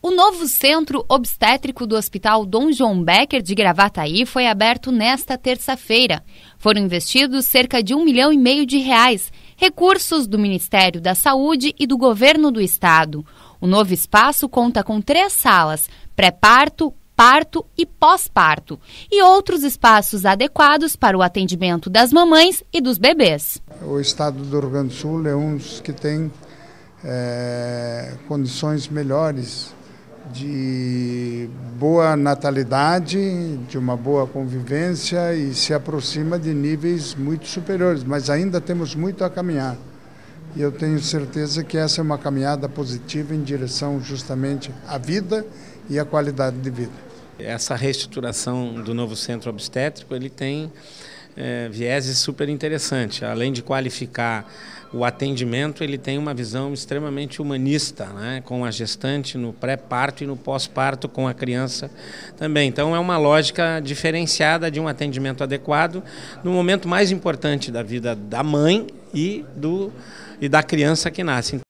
O novo centro obstétrico do Hospital Dom João Becker de Gravataí foi aberto nesta terça-feira. Foram investidos cerca de um milhão e meio de reais, recursos do Ministério da Saúde e do Governo do Estado. O novo espaço conta com três salas: pré-parto, parto e pós-parto, e outros espaços adequados para o atendimento das mamães e dos bebês. O estado do Rio Grande do Sul é um dos que tem é, condições melhores de boa natalidade, de uma boa convivência e se aproxima de níveis muito superiores, mas ainda temos muito a caminhar. E eu tenho certeza que essa é uma caminhada positiva em direção justamente à vida e à qualidade de vida. Essa reestruturação do novo centro obstétrico, ele tem é, vieses super interessantes. Além de qualificar o atendimento, ele tem uma visão extremamente humanista, né? com a gestante no pré-parto e no pós-parto, com a criança também. Então, é uma lógica diferenciada de um atendimento adequado no momento mais importante da vida da mãe e, do, e da criança que nasce.